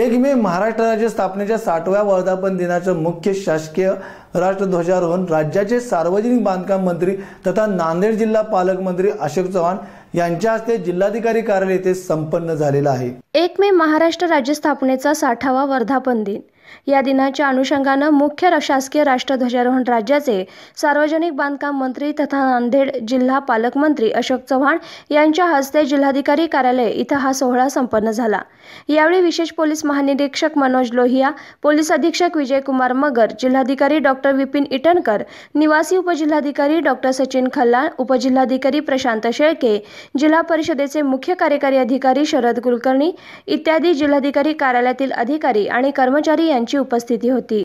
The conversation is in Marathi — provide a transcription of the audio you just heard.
एक मे महाराष्ट्र राज्य स्थापनेच्या साठव्या वर्धापन दिनाचं मुख्य शासकीय राष्ट्रध्वजारोहण राज्याचे सार्वजनिक बांधकाम मंत्री तथा नांदेड जिल्हा पालकमंत्री अशोक चव्हाण यांच्या हस्ते जिल्हाधिकारी कार्यालय येथे संपन्न झालेला आहे एक मे महाराष्ट्र राज्य स्थापनेचा साठावा वर्धापन दिन या दिनाच्या अनुषंगानं मुख्य शासकीय राष्ट्रध्वजारोहण राज्याचे सार्वजनिक बांधकाम मंत्री तथा नांदेड जिल्हा पालकमंत्री अशोक चव्हाण यांच्या हस्ते जिल्हाधिकारी कार्यालय इथं हा सोहळा संपन्न झाला यावेळी विशेष पोलीस महानिरीक्षक मनोज लोहिया पोलीस अधीक्षक विजयकुमार मगर जिल्हाधिकारी डॉक्टर विपिन इटनकर निवासी उपजिल्हाधिकारी डॉक्टर सचिन खल्लाळ उपजिल्हाधिकारी प्रशांत शेळके जिल्हा परिषदेचे मुख्य कार्यकारी अधिकारी शरद कुलकर्णी इत्यादी जिल्हाधिकारी कार्यालयातील अधिकारी आणि कर्मचारी यांनी यांची उपस्थिती होती